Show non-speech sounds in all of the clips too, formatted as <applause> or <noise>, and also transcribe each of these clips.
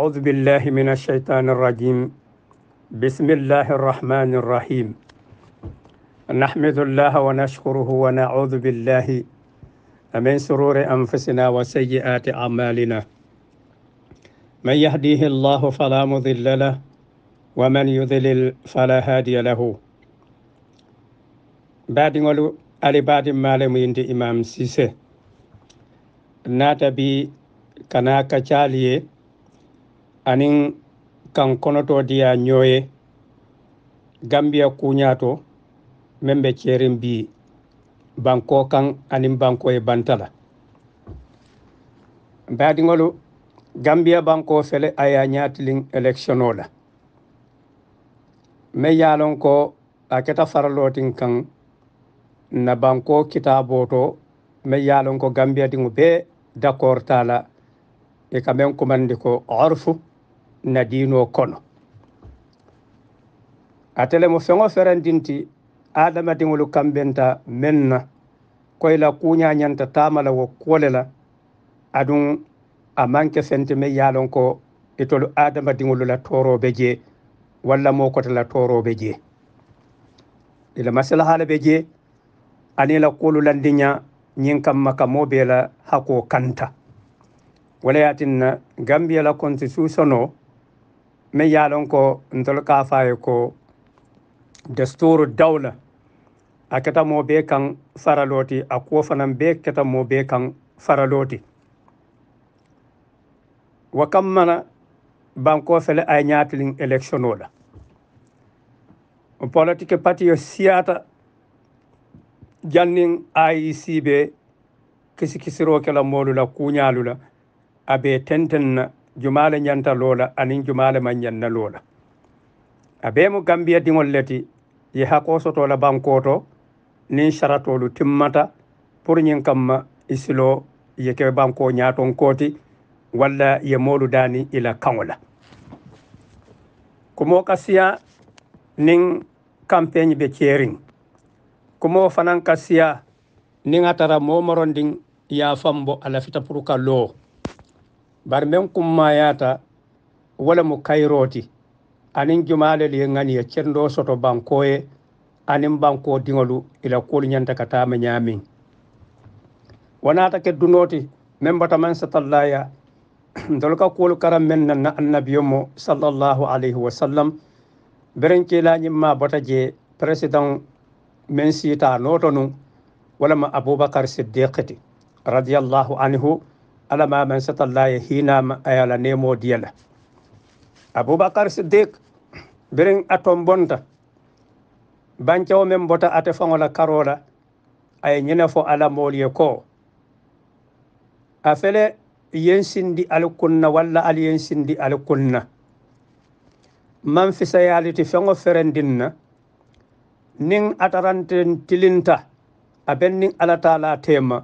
أعوذ بالله من الشيطان الرجيم بسم الله الرحمن الرحيم نحمد الله ونشكره ونعوذ بالله من شرور أنفسنا وسيئات أعمالنا من يهديه الله فلا مضل له ومن يضلل فلا هادي له بعد ali baɗi malamo yinde imam إمام naata ناتبي كناك kacaliye anin kan konoto diya ñoye gambiya kuñato min ɓe ceerin bi banko kan anin banko e bantala mbadiŋolu gambiya banko fele a ye ñatilin élection o la min ya lon ko a keta faralotin kan na banko kitabo to min ya lon ko gambiya diŋo be d'accord ta la i e ka min kumandi ko orfu na diinoo kono atele mo feŋo ferendinti adamadiŋolu kambenta meŋ na koyi la kuuñaa ñanta taama la wo kuwo le la aduŋ a maŋ ke senti meŋ ye a loŋ ko itolu adamadiŋolu la tooroo be jee walla moo kote la tooroo be jee i la masilahaa le be jee aniŋ i la kuolu landiña ñiŋ kaŋ ma ka moo bee la hakoo kanta wo le ye a tinna gambiya la konstitusiono min yaɗon ko dolkafayi ko destour dawla a ketanmo be kan faraloti a kofanan be ketanmo be kan faraloti wa kam mana bankofele ay ñatilin élection oɗa politique patio siyata jannin aic e be kisi kisiro kela molula kuñalula aɓe tentenna jumale ñanta loola anin jumale ma ñanna loola a beemo gambiya diŋol leti yaha kosotola banko to niŋ saratolu timmata pour ñiŋ kamma isilo ye ke banko ñaton koti walla ye moolu dani ila kaŋo la kumo ka siya niŋ kampeñ be ceeriŋ kumo fanaŋ ka siya niŋ a tara moo morondiŋ ye a fambo a lafita pour ka loo bar men kummayata wala mo kayroti anin jumalel ye gani ye cerdo soto bankoye anin banko diŋolu ila kuolu ñanta ka tama ñamin wanata ke dunoti men bataman satallaya <clears throat> dolu ka kuolu karan men nanna annabiyo mo salallahu alayhi wasallam berenkelañimma bota je président men sita noto nun walama aboubacar siddiqiti radiallahu anhu alama men satallah e hinama ayala nemo diyala aboubacar siddik birin atom bonta bancewo men bota ate fongola karola aye ñine fo alamol ye ko a fele yensindi alkunna walla al yensindi alkunna man fisayaliti fengo ferendinna nin ataranten tilinta aben nin alatala tema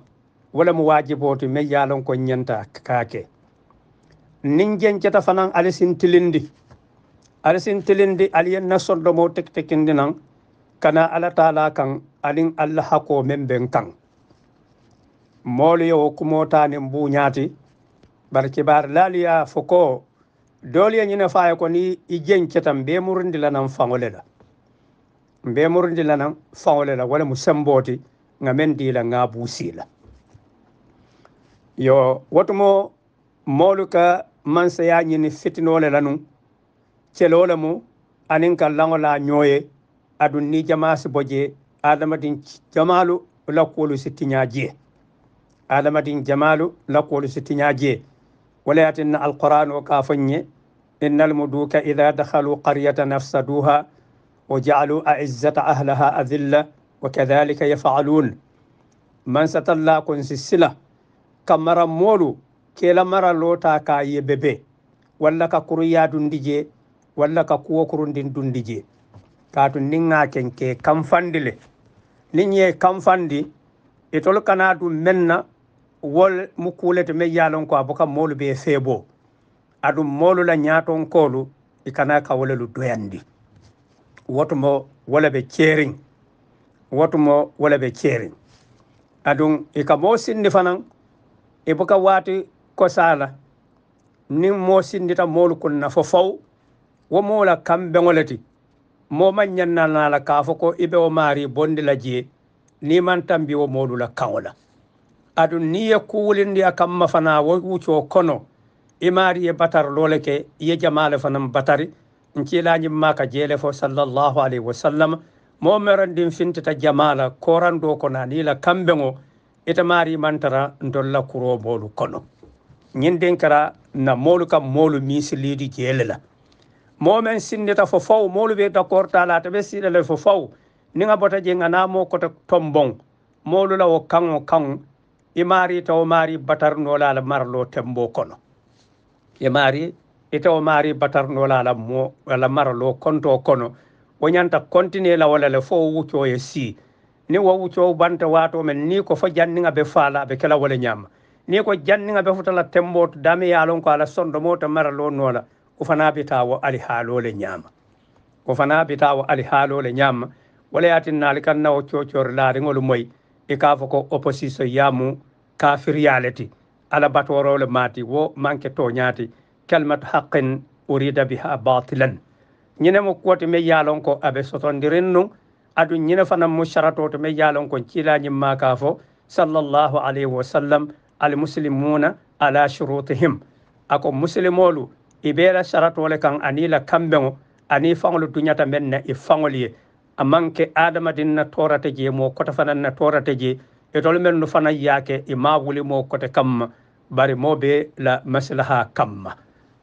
wala mu waajibooti me ye ko ñanta kaake ke jenceta fanan ali sintilindi ali sintilindi ali ye na sondomo tektekindi nan kana ala taala kan alin alla hako men ben kan moolu ye wo kumootanin buuñaati bari kibaar laalu ye a fo ko doolu ye ko ni i jenceta mbee murindi la nan faŋo le la mbee murindi la nan faŋo le la wala mu sembooti men dii la yo wotumo moolu ka ya ñini fitinoo le lanu celoo le mu aniŋ ka la ñoo ye aduŋ ni jamaa si bo jee adamadiŋ la kuwolu si tiñaa jee adamadiŋ la kuwolu si tiñaa jee wala alquran o kaa inna almuduka dakhalu qaryata nafsaduha wa jaalu aizzata ahlaha adilla wa kadhalika yaf'alun man satalla ka mara moolu kela mara loota ka yebbe be walla ka kuru yaadundi je walla ka kuwo kurundin dundi je kaatu ninŋa ken ke kanfandi le niŋ ye kanfandi itolu kana du meŋ na wol mu kuulete meŋ ye a lonko a buka moolu be feebo aduŋ moolu la ñaatonkoolu i kana ka wo lelu doyandi wotumo wo le be ceeriŋ wotumo wo le be ceeriŋ aduŋ i ka moo sindi fanaŋ e boka waati kosaala ni moo sinndita moolu kon nafo faw wo moola kam beŋole ti moo maŋ ñannanaa la kaa fo ko i be wo maari bondi la jee niŋ maŋ tambi wo moolu la kaŋo la aduŋ niŋ ye kuwulindi a kamma fanaŋ wo wucoo kono i maari ye batari loo le ke i ye jamaa le fanaŋ batari nciilaañiŋ maa ka jee le fo salallahu alayhi wasallama moo merondiŋ fintita jamaa la kooran doo kono a niŋ i la kambeŋo ita maari mantara ndolla kuro moolu kono ñinden kara na moolu kam moolu misiliidi jeele la momen sinnita fo faw moolu ɓe d' accord tala to ɓe siɗale fo faw ni ga bota je ganamo koto tombon moolu la o kan o kan i maari taw maari batarnolala marlo tembo kono i maari itawo maari batarnolala mo ala maralo konto kono o ñanta continue lawolale fo wuccoye sii ni wowu coow banta waato men ni ko fo janndiŋa ɓe faala ɓe kela wole ñaama ni ko janndiŋa ɓe fotala temmboo to dame yaalon ko ala sonndo mo to mara loo noola ufanaabi tawo ali haaloole ñaama ufanaabi tawo ali haaloole ñaama wala yaatinnaali kan nawo coocoore laariŋolu moy i kaa fo ko opposition yaamu kafiryaleti ala batorole maati wo manque tooñaati kelmate haqin urida biha batilan ñine mo kuwoti me yaalon ko aɓe sotondirin nu adu ñina fana musarato to ma yalon kon cilañim ma ka fo sallllahu alayhi wa sallam almuslimuna ala surutihim ako musilimolu i ɓeela saratole kan ani la kamɓego ani faŋolu duñata men na i faŋol ye a manke adama din na torata je mo kota fana na torata je e tol men nu fana yaake i ma wuli mo kote kamma bari mo ɓe la maslaha kamma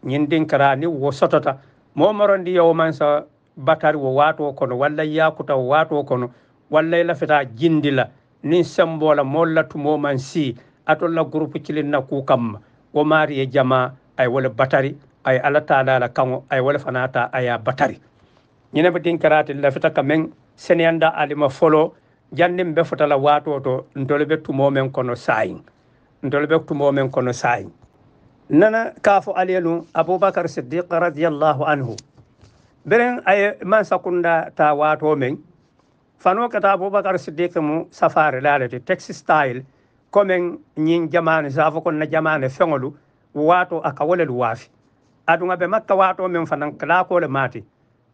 ñin din kara ni wo sotota momorondi yowman sa batari wo waato kono walla yakuta wo waato kono walla i lafita jindi la niŋ sembo la moolu la tumoo maŋ sii atol la gurupu cilin na kuu kamma wo maari ye jama ay ye batari ay ala alla taala la kaŋo a ye wo le batari ñine be diŋ karaati lafita ka meŋ seneyanda alima folo janniŋ be fota la waatoo to ntolu be tumoo meŋ kono saayiŋ ntolu be tumoo meŋ kono saayiŋ nana kaa fo ali ye nuŋ abubakar siddiq radiallahu anhu beren ay man sakunda ta wato men fano kata abubakar siddiq mu safari dalati taxi style komen ñin jamane safo kon na jamane feŋolu wato aka wolelu waafi aduŋa be makka wato men fanan kalakole mati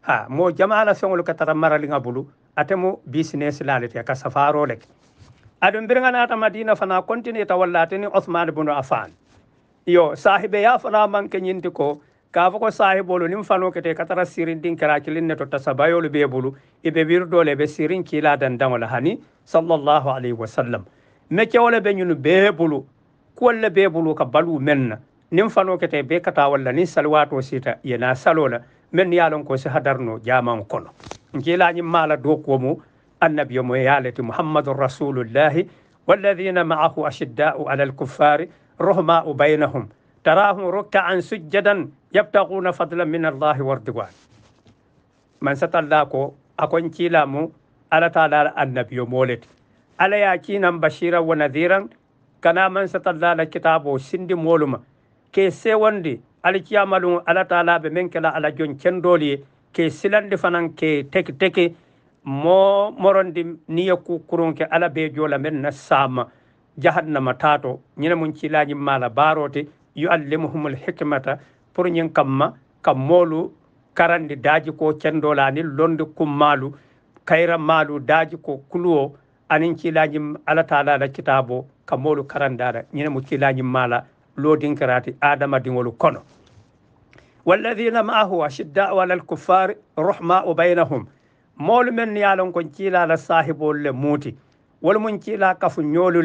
ha mo jamala feŋolu ka tara maraliŋa bulu atemu business lalati aka safaro lek adum birŋa nata madina fana continue tawallateni othmane bunu afan yo sahibe yafana manke ñinti ko ka fo ko sahibolu nin fano kete ka tara sirin din kira kilin ne to tasabayolu be bulu ibe bir dole be sirin kila dan dan wala hani sallallahu alaihi wasallam me ke wala be nyunu be bulu ko wala be bulu ka balu menna nin fano kete be kata wala nin salwato sita yana salola men yalon ko si hadarno jaman kono kila nyi mala do ko mu annabi mo yalati muhammadur rasulullah والذين معه أشداء على الكفار رحماء بينهم Tarahoo ka an sujjadan jabtakuna fadlamminna laahi warra dhugan. Mansa taalaa ko akon ciilaa mu Ala taa laala annabi'u moolate. Ala yaa ciina Bashirra wa nadiira kana Mansa taalaa kitaabu sindi mooluma. Keesewaande alikii amadu ala taa laabe min kala ala jona kendoorri keesewaande fanaan keetege tege moo moron di ni ya kukuruu Ala bee joola na saama jahannama taatoo. Nyina mun ciilaa nyi maala baarooti. yuallimuhumul hikmata pour ñin kamma kam molu karandi daji ko cendolani londe kummalu kayra maalu daji ko kuluwo anin kiilañim ala taala la kitabo ka moolu karandaɗa ñine mo kiilañim maala loodinkirati adama diŋolu kono walladina maahu ashiddau ala alkuffar rohmau baynahum moolu men ye lon kon kiilala sahibolu le muuti wolu mun kiila kafu ñoolu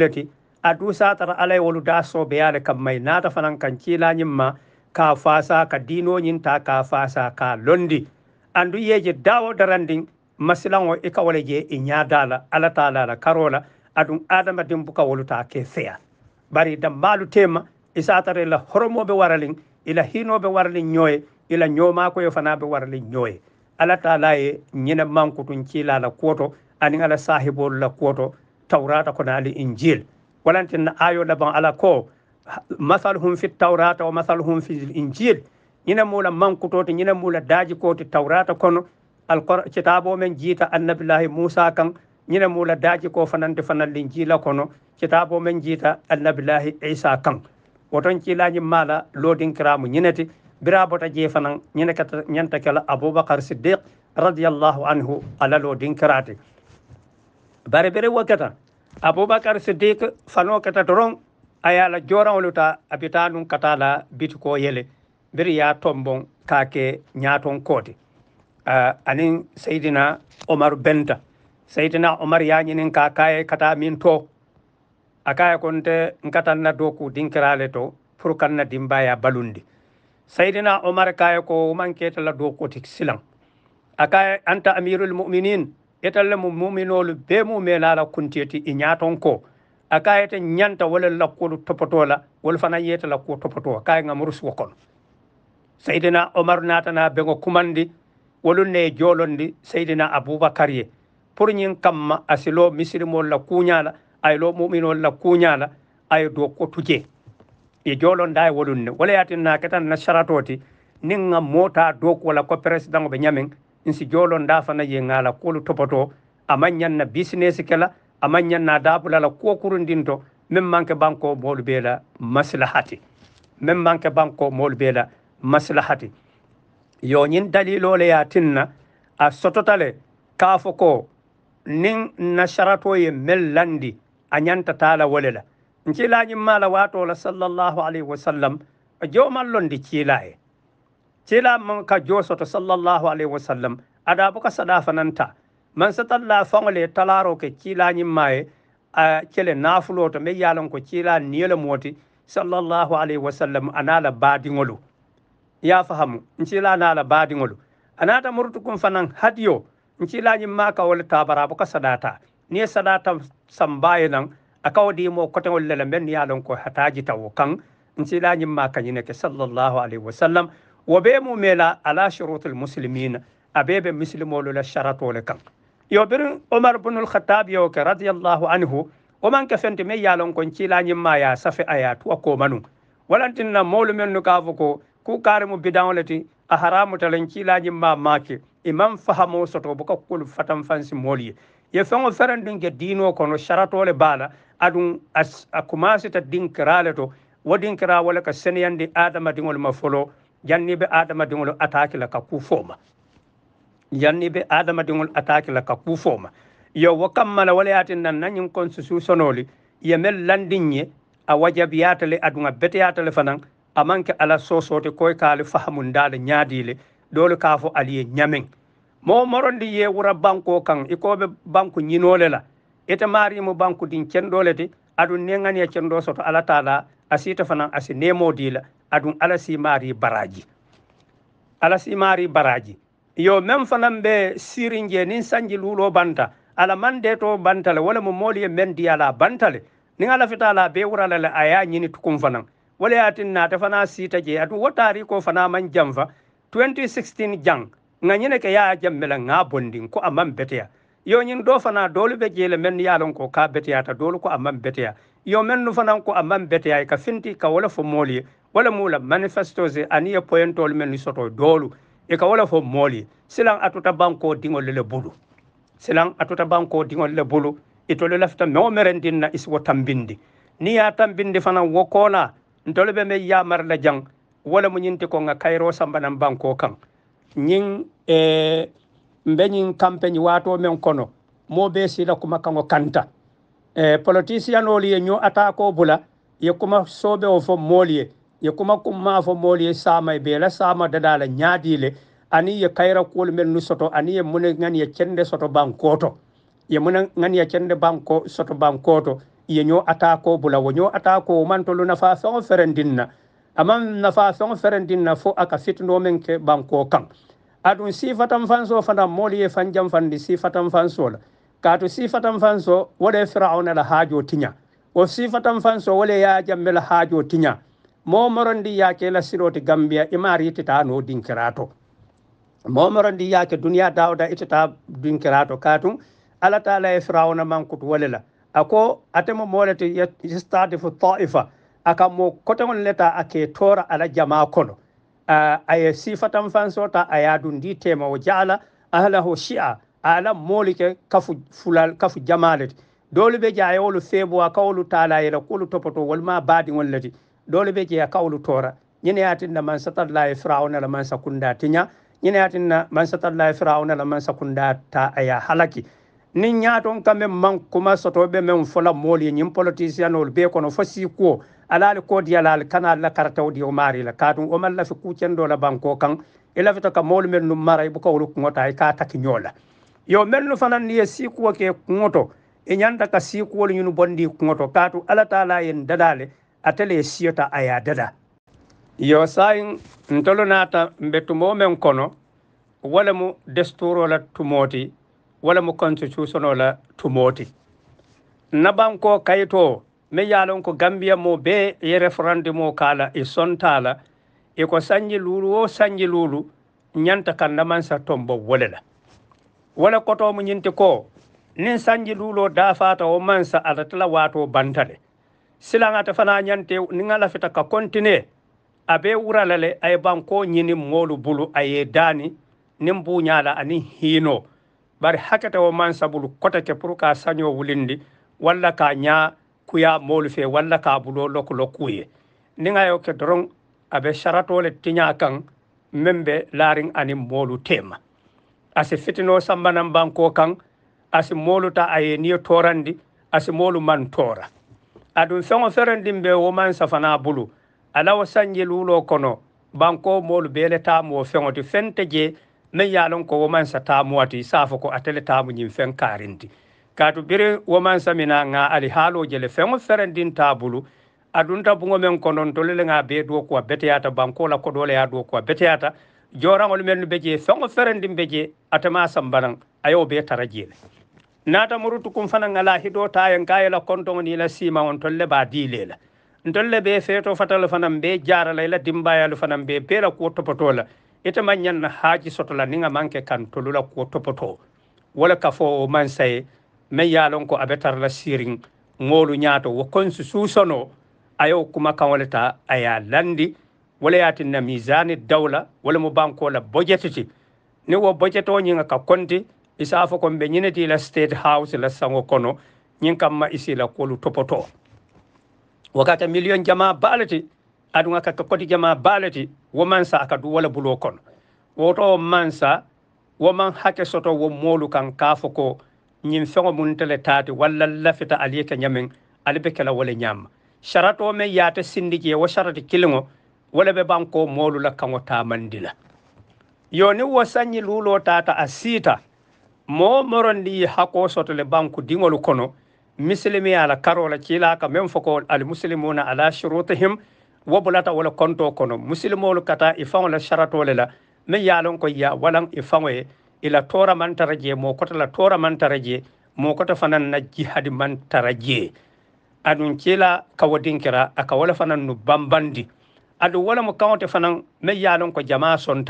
adu satara alay wolu da soobeyale kam may nata fanan kan ciilañin ma ka fasa ka dinoñin ta ka fasa ka londi andu yeje dawo darandin masilaŋo i ka wole je i ñaada la alla taala la karo la aduŋ adamadiŋ buka wolu taa ke feya bari dambaalu tema i satara i la horomo be waraliŋ i la hiino be waraliŋ ñoye i la ñoomakoyo fana be waralin ñoye ala taala ye ñine mankutuŋ ciila la kuwoto ani ala sahibolu la kuwoto tawrata kono ali injil ولنتن آيو لبن على كو مثلهم في التوراة ومثلهم في الإنجيل ñina mula mankutote ñina mula daji kote tawrata kono alqur kitabo men jiita annabillahi musa kan ñina mula daji ko fanante fanalli jiila kono kitabo men jiita annabillahi isa kan woton ciilañi maala loodinkiramu ñinati bira bota jeefanan ñina kata ñanta kala aboubacar siddiq radiallahu anhu ala loodinkirate bare bere wakkata aboubacar sidique fanoo keta toron a ye a la joorawoluta a bita nun kata la bitikoo yele mbiri ye a tonbon ka ke ñaaton koote anin seydina omar benta seydina omar ye a ñinin ka kaye kata min to a kaye konte n katan na dooku dinkirale to pour kan na dimbaye a balundi seydina omar kaye ko womanketa la dooku ti silan a kaye anta amirul muminine etelle mo muminolu be mumen ala kuntiyeti i ñaton ko a kayete ñanta wala lakkolu topotola wala fana yeta lakko topoto kaye gamaru suwo kono seydina omar natana bego kumandi wolun ne e joolondi seydina aboubacar ye pour ñin kamma a silo misirimol la kuñala ay lo muminol la kuñala ay do kotuje e joolonda e wolun ne wala yatinna ketan na charatoti ninga moota dok wala ko président ɓe ñamen insi jolon da fana ye ngala kolu topoto amanyan na business kala amanyan na dabula la ko kurundinto min manke banko mol bela maslahati min manke banko mol bela maslahati yo nyin dalilole ya tinna a sototale kafo ko nin nasarato ye mel landi a ñanta tala wole la ncilañimmala watola sallallahu alayhi wa sallam jomallondi ciila tila man ka josoto sallallahu alaihi wasallam ada buka sada fananta man talla fangole talaro ke kila nyimmaye a kele nafulo to me yalan ko cila niyele moti sallallahu alaihi wasallam anala ngolu ya fahamu ncila nala ngolu anata kum fanan hadiyo ncila nyimma ka wala tabara buka sadata ni sadata sambaye nan akawdi mo kote wala men yalan ko hataji tawo kan ncila ma ka nyine ke sallallahu alaihi wasallam وبيمو ميلا على شروط المسلمين أبيب مسلمو لولا الشرط ولكم يوبر عمر بن الخطاب يوك رضي الله عنه ومن كفنت مي يالون كون تشيلا نيما يا سفي آيات وكو منو ولنتنا مولو من نكافكو ku karimu bidan lati a haramu talan kilaji ma make imam fahamo soto buka kul fatan fansi moliye ye fengo feren dun ke dino kono sharatole bala adun a kumasi ta dinkirale to wadin kira wala ka seniyandi adama dingol ma folo janniɓe adama diŋol attaque la ka kufoma janniɓe adama diŋol attaque la ka kufoma yo wo kammala walayatin nan nañin constitutionoli yemel landinñe a wajab yatale aduŋa bete yatale fanan a manke ala sosote koye kaali fahamundale ñaadile dole ka fo aliye ñamen mo morondi ye wura banko kan ikoɓe banku ñinole la ite marimo banku din cenɗole de aɗum nengani e cenɗo soto alatala asita fana asi nemodila adun ala simari baraji ala simari baraji yo men fanan be siringe nin sanji lulo banta ala mande to bantale wala mo moli men di ala bantale nin ala fitala be wuralale a ya ñini tukum fanan wala yatin ta fana sita je adu watari ko fana man jamfa 2016 jang nga ñine ke ya jamela nga bondin ko amman beteya yo ñin do fana doolu ɓe jeele men yaalon ko ka beteyata doolu ko amman beteya yo men nu fanan ko amman beteya ka finti ka wala fo moolu ye wala mula manifestose ani ye poyentolu men ni soto doolu e ka wala fo moolu ye silan atuta banko diŋol le bulu silan atuta banko diŋol le bulu itolu e lafita mewo merendin na isiwo tambindi ni ya tambindi fanan wo kola ntolu ɓe me yamar la jaŋ wala mu ñinti ko ŋa kayiro sambanan banko kaŋ ñiŋ eh, mbeñin campagne wato men kono mo be sila kuma kango kanta e politicien oli ye nyo atako bula ye kuma sobe o fo moliye ye kuma kuma fo moliye sama e bela sama dadala nyaadile ani ye kayra kuol men nu soto ani ye mune ngani ye cende soto bankoto ye mune ngani ye cende banko soto bankoto ye nyo atako bula wo nyo atako man to luna fa fa ferendinna amam nafa fa ferendinna fo aka fitno men ke banko kan adun sifatan fanso fana moolu ye fan jam fandi sifatan fanso la kaatu sifatan fanso wole firauna la haajo tiña wo sifatan fanso wole ya jambe la haajo tiña momorondi yaake la siroti gambia imar yittita no dinkirato momorondi yaake duniya dawda ittita dinkirato katum ala taala e firauna mankutu wole la ako atemo molete yestadifu taifa aka mo kotegon leta ake tora ala jama kono aye sifatan fansota ayadun ndi tema o jaala ahlahu shi'a ala molike kafu fulal kafu jamalete dolu ɓe jeya wolu feebowa kawlu taala yela kulu topoto wolma baadiŋol leti dolu ɓe jeya kawlu tora ñene yatinna man satallahi firawna la man sakunda tiña ñene yatinna man satallahi firawna la man sakunda ta aya halaki nin ñaton kamɓe man kuma sotoɓe men fola mool ye ñin politicien ol kono fo sikuo alaali koodiyalaali kana alla kara tawdio maari la ka ɗum omalla fi kuuceendo la banque o kan ilafita e ka mawlu mel num maray buka wolu kuŋota ay ka taki ñoola yo mel nu fanan ni ye siikuwo ke kuŋoto e ñanta ka siikuwolu ñunu bondi kuŋoto kaatu alataala yen dadaale atele ye siyota a ye dada yo sayin ntolu naata mbe tumo men kono wala mu destour o la tumooti wala mu constitution o la tumooti na banque o kayitoo mi yaalon ko gambiya mo be e référendum o kala e sontala e ko sañje luulu o sañje luulu ñanta kannamansa tombo wole la wala kotomo ñinte ko nin sañje luulo dafata o mansa ala tala wato banta le silaŋata fana ñante ni alafita ka kontine abe wurala le aye banko ñini moolu bulu aye daani nin buñala ani hiino bari hakkete o mansa bulu kotake pour ka sañoo wulindi walla ka ñaa kuya moolu fee walla ka bulo loku lokkuye niŋa yo ke doroŋ a be saratole tiña kaŋ meŋ be laariŋ aniŋ moolu teema a si fitinoo sambanambanko kaŋ a si moolu ta a ye niŋ ye toorandi a si moolu maŋ toora aduŋ feŋo ferendiŋ be wo maŋ safana bulu ala wo sanji luuloo kono banko moolu bee le taamuwo feŋo ti feŋ te je meŋ ye a loŋ ko wo maŋ sa taamuwa ti saafo ko ate le taamu ñiŋ feŋ kaarindi kaatu biri wo woman samina ŋa alihaalooje le feŋo ferendintaa bulu adunta buŋo meŋ konontolu le ŋa bee duwo kuwa beteyata banko la kodoo le ye a duwo kuwa beteyata jooraŋolu mennu be je feŋo ferendin be jee atema sambanaŋ a ye wo bee tara jee le naata murutu kun fanaŋ ŋa la hidoo taayen ka a ye la kontoŋo niŋ i la siimaŋo ntolu le be a diilee la ntolu le bee feeto fatalu fanaŋ bee jaara la i la dimbayalu fanaŋ bee bee la kuwo topotoo la ite maŋ ñaŋ na haaji soto la niŋ a maŋ ke kaŋ tolu la kuwo topoto wo le ka fo wo maŋ saye min yaalon ko abetarla sirin ŋoolu ñaato wo konsi suusono ayo kuma kaŋole ta a ye a landi wala ye tinna misani dawla wala mu bankoo la bojetiti ni wo bojetoo ñiŋa ka konti isaa fo ko mbe ñineti la state house la saŋo kono ñiŋ kam ma isi la kuolu topoto wakata million jama baale ti aduŋa ka ka koti jama baale ti wo mansa a ka du wala buloo kono woto wo mansa wo maŋ hake soto wo moolu kaŋ kaa fo ko ñin feŋo mun tele taati walla lafita ali yeta ñameŋ ali be kela wo le ñaama sarato meŋ yaate sindi jee wo sharati kiliŋo wo le be banko moolu la kaŋo taamandi la yo ni wo sanñi luulo taata a siita moo morondi ye hako soto le banku diŋolu kono misilimiya la karoo la ciilaa ka meŋ fo ko alimusilimuuna ala shurutihim wo bulata wo le kontoo kono musilimolu kata taa i faŋo la saratoo le la meŋ ye a loŋ ko ya walaŋ i ye ila tora man taraje je mo kota la tora man taraje je mo kota fanan na jihad man taraje je adun kila kawadin kira aka wala fanan nu bambandi adu wala mo kawte fanan me yalon ko jama'a son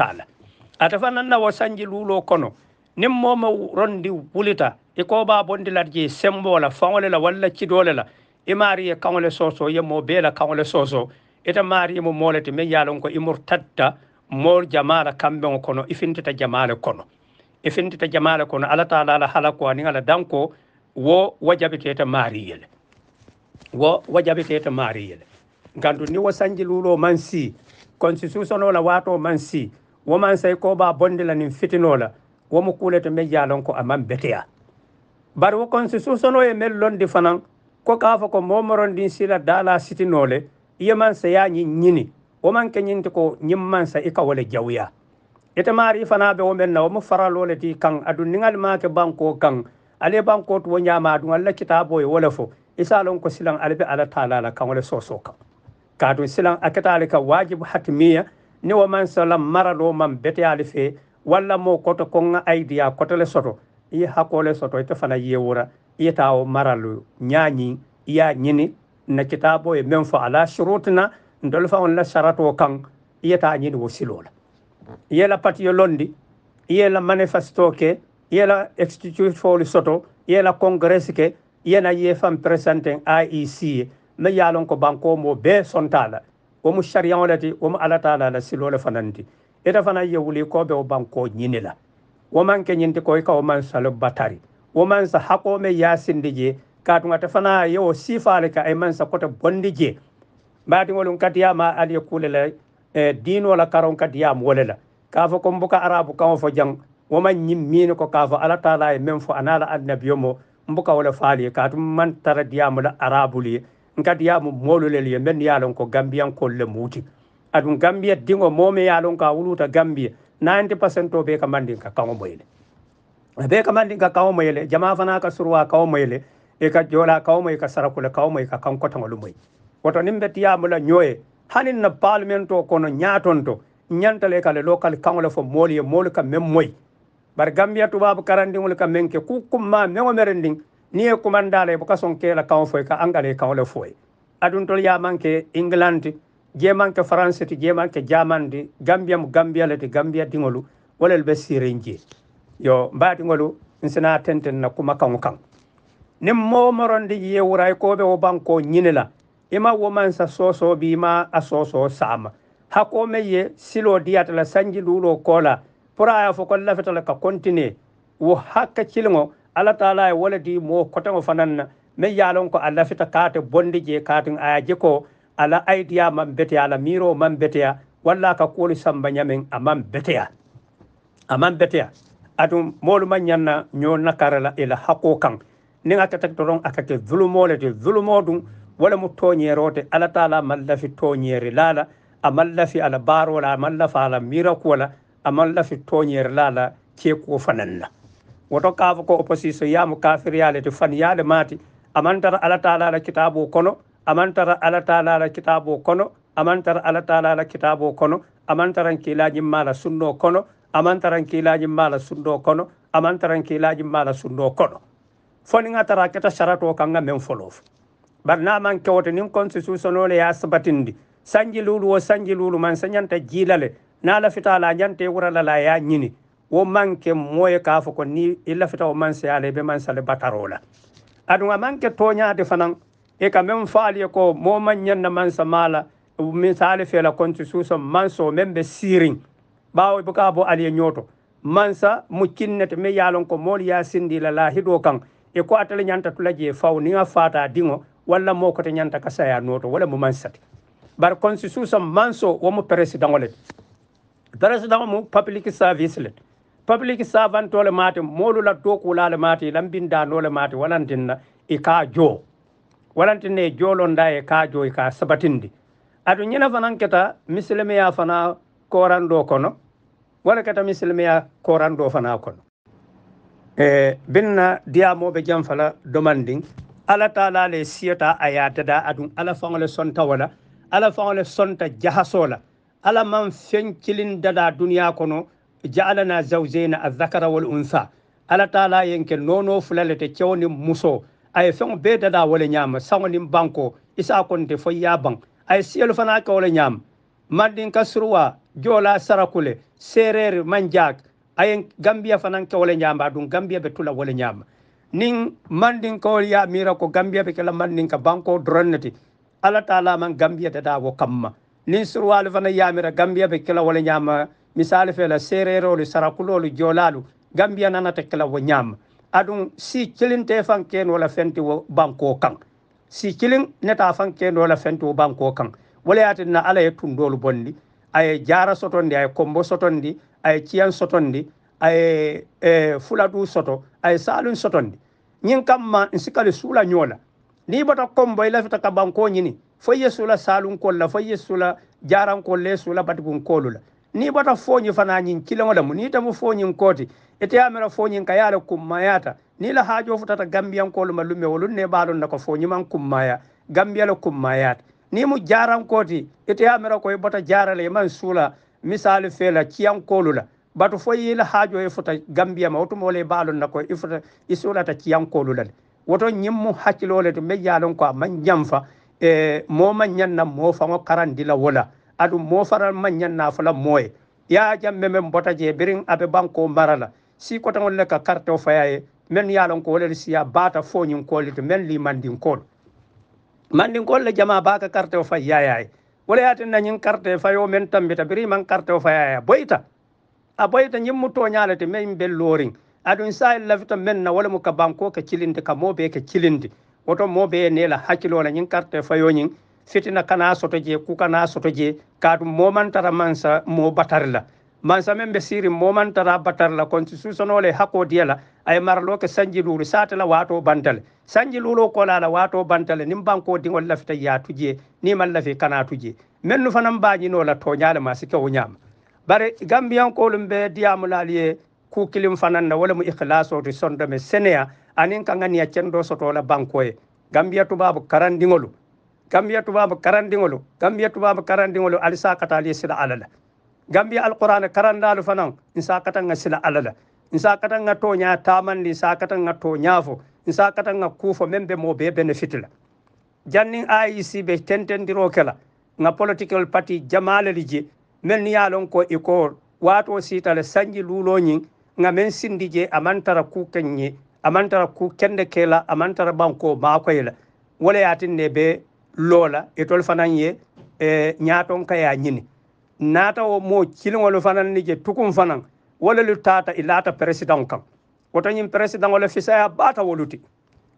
ata fanan na wasanji lulo kono nim ma rondi wulita e ko ba bondi larje sembo la fawle la walla cidole la e mariye e kawle soso ye mo bela kawle soso ita mariye mo molete me yalon ko imurtatta mor jama'a kambe kono ifintata jama'a kono e ta jamaala kono ala taala ala hala ko ani ala danko wo wajabiteta maariyele wo wajabiteta maariyele gandu ni wo sanji luulo man si constitution o la waato man si ko ba bonde la nin fitino la womo kuulete me jaalon ko aman beteya bar wo constitution o e mel londi fanan ko kafa ko momorondin sila dala sitinole iyeman saya nyini ñini woman ke ñinti ko ñimman sa i ka jawya ite mari fana be women na mo faralo le ti kan adun ningal ma ke banko kan ale banko to nyama adun alla kitabo e wala fo isalon ko silan albe ala taala la kan wala soso kan kaadun silan akataale ka wajibu hatimiya ni wo man sala maralo man beteyaali fe walla mo koto konga aydiya koto le soto iye hako le soto ite fana yewura iyeta wo maralu ñaañi iya ñini na kitaabo e men fo ala shurutina ndol fa on la sharato kan iyeta ñini wo silola yela pati londi yela manifesto ke yela institute fowli soto yela congress ke yena ye fam presenting iec me yalon ko banko mo be sontala womu shariyan lati womu alata la silole fananti ita fana ye wuli ko be o banko nyinila woman ke nyinti ko ka woman salo batari man sa hako me yasindi je katu ta fana ye o sifale ka e man sa kota bondi je baati ngolun katiya ma ali kule la e diino la karon kadi yam wole la ka fo ko mbuka arabu kan fo jang woma ñim miino ko ka fo ala taala e men fo anala annabiyo mo mbuka wole faali ka tum man tara diyamu la arabu li nkadi yamu mololel ye men yalon ko gambiyankol le muuti aɗum gambiya diŋo momi yalon ka wuluta gambiya nanti percent o ka mandin ka kaŋo moyle ɓe ka mandin ka kaŋo moyle jama fana ka surwa kaŋo moyle e ka joola kaŋo moy ka sarakule kaŋo moy ka kaŋ kotaŋolu moy woto nin ɓe tiyamu la ñoye hanin na baalu kono nyatonto to ñantale kale lokal kaŋole fo moolu ye moolu ka mem moyi bar gambiya tubaabu karandiŋolu ka meŋ ka ku kumma ma merendiŋ merendi ni e la i buka soŋ la kaŋo fo ka angale kaŋo fo ye aduŋ tolu ye a maŋ ke engilandi ti je manke jamandi jaman ti gambiya mu gambia lati gambia gambiya diŋolu be sirenje yo mbaa diŋolu nsina tenten na kuma kan kan niŋ mo morondi ye wura ko be wo bankoo nyinela ima woman sa soso ma a soso sama hako me ye silo diyata la sanji lulo kola pura ya fo ko lafita la ka continue wo hakka cilingo ala taala ya wala di mo kotango fananna me yalon ko ala fita kate bondi je katin aya je ko ala aidiya man bete ala miro man beteya walla ka koli samba nyamen amam betiya amam betiya adum molu man nyanna nyo nakarala ila hako kan ninga katak toron akake zulumole zulumo dum wala mo toñeerode ala taala mallafi toñeere laala amallafi ala baarola amallafa ala miraku wala amallafi toñeere laala ceekuo fananna woto kaafa ko opposition yaamo kafiryaalede fan yaade maati amantara ala taala ala kitaabo kono amantara ala taala ala kitaabo kono amantara ala taala ala kitaabo kono amantaran kiilaaji maala sunno kono amantaran kiilaaji maala sunno kono amantaran kiilaaji maala sunno kono foni ŋa tara keta charato kan ŋa meŋ folofo barnaman kewte nin constitution ole ya sabatindi sañji luulu wo sañji luulu man sañanta jiilale na lafitala ñante wuralala ya ñini wo manque moye ka fo ko ni illafita o manse ala be mansale batarola aɗuma manque toñade fanan e ka men faaliye ko momañanna mansa maala misali fela constitution manso men ɓe sirin ɓawo boka bo aliye ñooto mansa mo kinnete me yalon ko mool yasindi lala hiɗo kan e ko atele ñanta tulaje faw ni a fata dingo walla moo koto ñanta ka saya noto walla mo mansati bar constitution manso womo président o le président o mo public service le public servant o le maate moolu la dokula le maate lambindano le maate walantinna e ka joo walantinna e joolonda e ka joo e ka sabatindi aɗu ñina fana keta misilimeya fana korando kono wala kata misilimeya korando fana kono e binna diyamoɓe jam fala domandin ala taala le siyata a dada aɗum ala faŋo le sonta wala ala faŋo le sonta jahaso la ala man feŋ kilin dada duniya kono jaalana zawjena adhakara wal untha ala taala yenke nono fula le te cewo ni muso ye feŋo bee dada wo le ñaama saŋo niŋ banko isa konte fo ye baŋ aye siyolu fana ke wo le ñaama mandin ka suruwa joola sarakule seereeri manjaak aye gambiya fanaŋ ke wo le ñaama aduŋ gambiya be tula wo le ñaama nin mandin kawol ya mira ko gambia ɓe kela mandin ka banko dronnete ala talaman gambia dadawo kamma nin surwalu fana yamira gambia ɓe kela wala ñama misali fela sereerolu sarakulolu jolalu gambia nanata kela wo ñama aɗum si cilinte fankeen wala fenti wo banko kan si cilin neta fankeen wala fenti wo banko kan wala yatinna ala ye tundolu bonndi aye jara sotondi aye kombo sotondi aye ciyan sotondi ay ye eh, fulatu soto ay salun sotondi ñin kam ma suula sula la ni bota kombo i lafita ka banko ñini fo ye salun ko la fo ye sula jarankol la ye sula batikunkolu la ni bota fooñi fana ñiŋ kiliŋo mu ni itamu fooñiŋ kooti ite ye a mira fooñiŋ ka kum mayata ni kummayata hajo la ta futata gambiyankolu ma lume wolu ne be a loŋ na ko maya kummaya gambiya le ni niŋ mu jaran ite ye a ko bata bota man sula misal fe suula kiyan ko lula ciyankolu la bato fo yila haajo e fota gambiya ma wotomo wole baalo nako i e fota i e suulata ciyankolulal woto ñimmu haccilole to mbe jaalon ko a man janfa e moma ñanna mofaŋo karandila wola aɗum mofara man ñanna fola mooye ya jamme men bota je birin aɓe banko marala sikotaŋol le ka karte o faya ye men yaalon ko wolel siya baata foñinkoole to men li mandinkool mandinkool le jama baka karte o fa yayaye wola yaate nañin karte fayo men tambita biri man karte o fayaya boyta a mu ñimmu te min bel lorin aɗum sahil lafita men na wala mo ka banko ke cilinde ka mobe ke cilinde woto moɓe e nela hakkilola ñin carte fayoñin fitina kana soto je ku kana soto je kaɗum momantara mansa mo batari la mansa men be siri momantara batari la constitution ole hakko diyala ay maralo ke sanji lulu satala wato bantale sanji lulo kolala wato bantale nin banko dingol lafita yatuje nimal lafi kana tuje men nu fanan mbañinola toñale ma sike o ñama bare gambiyankolum ɓe diyamulal ye kukilim fananda wala mo ihlase oto sondome sénéa anin ka gani a cendo sotola banque oye gambiya tubabu karandiŋolu gambiya tubabu karandiŋolu gambiya tubabu karandiŋolu ali sakatal ye sila alala gambiya alqurana karandalu fanan in sakata ga sila alala in sakata ga toña tamandi in sakata ga toñafo in sakata ga kuufo meŋ be mo be bénéfite la jannin aic be tentendiro kela ga political parti jamalali je min niyalon ko ikowol e wato sitale sañji luloñin ga min sindije amantara kukeñe amantara ku kende kela amantara banko makoyla wala yatinne be loola e tol fanan ye e ñaton kaya ñini natawo mo cilgol fananni je tukum fanan wala lu tata i lata président kan woto ñin président ola fisaya batawoluti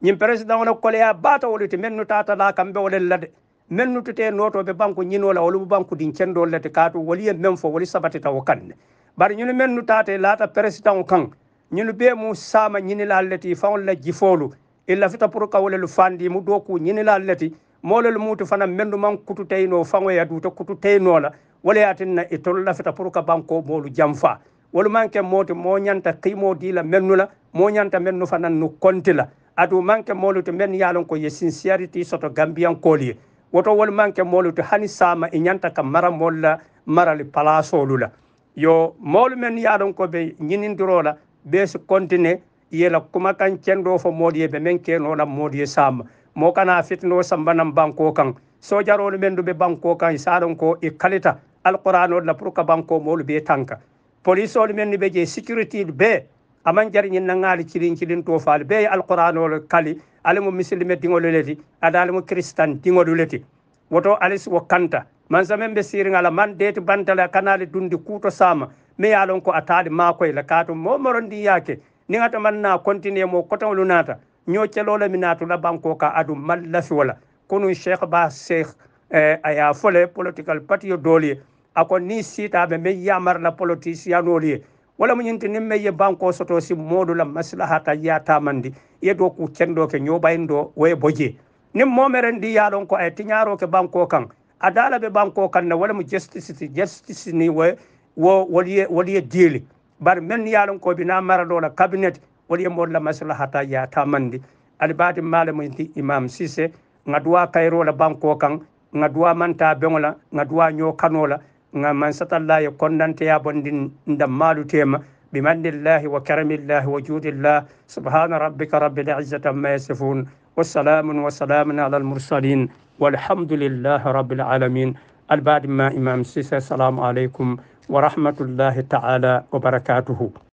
ñin président ola koleya batawoluti min nu tata la kamɓe wolel lade min nutute notoɓe banque ñinola wolu banque ɗin cendollete kaatu woliye men fo woli sabate taw kanne bar ñunu men nutate laata président kan ñunu ɓee mu saama ñinilal leti fawolla jifoolu illa fita pour kawolelu fandi mu do ku ñinilal leti moolel muutu fana mendu man kutu teyno fawoya duuta kutu teynola wole yatinna e tolla fita pour ka banque o moolu janfa wolu manque moote moñanta qimo dila mennula moñanta mennu fanan nu konti la adu manque moolu te men yaalon ko ye sincérité soto gambiyankoolie woto wol manque molu to hani sama e ñanta kam mara molla marali palasolula yo molu men yaɗon ko ɓe ñinidirola ɓe so contine yela kuma kan cenɗo fo moɗoye ɓe men kenoɗam moɗoye sama mo kana fitano sambanam banko kan sojarolu men ɗuɓe banko kan saɗon ko e kalita alqouranola pour que banko molu ɓe tanka police olu men ɓe je sécurité ɓe aman jarñinnagali cilin cilin to faali ɓe alqouranola kali ale mo misilime diŋolu le ti ada mo kristan diŋolu leti woto alis wo kanta mansa meŋ be siiriŋa man deeti bantala la dundi kuuto sama me ye loŋ ko a taali maakoyi la kaatu mo morondi yake ni niŋ ata maŋ naa kontinue moo kotaŋolu naata ño celoo le mi naatu la banko ka adu mal lafiwo la konuŋ cheikh ba sheikh eh, a ye fo le political patiyo doolu ye a ko niŋ siitaa be meŋ yaamara la politisiyanolu ye wala mo ñinte nimme ye banque o soto si modula maslahata yatamandi yedo ko cendo ke ñobayndo woye boje nim momeren ndi yaɗon ko ay tiñaroke banque o kan adala ɓe banque o kan ne wala mo justice justice ni wo wo woliye woliye diili bar men yaɗon ko bina maraɗoɗo cabinet woliye modula maslahata yatamandi alibadi male mo ndi imam sise ga duwa kayrola banque o kan ga duwa manta beŋola ga duwa ño kanola ngam man satallah e konnanteya bonde dam maalutema bimannillahi wa karamillahi wa juudillah subhana rabbika rabbil izzati amma yasifun wasalamun wasalamun ala almursalin walhamdulillahi rabbil alamin albadima imam sise assalamu aleykum wa rahmatullahi taala wa barakatuhu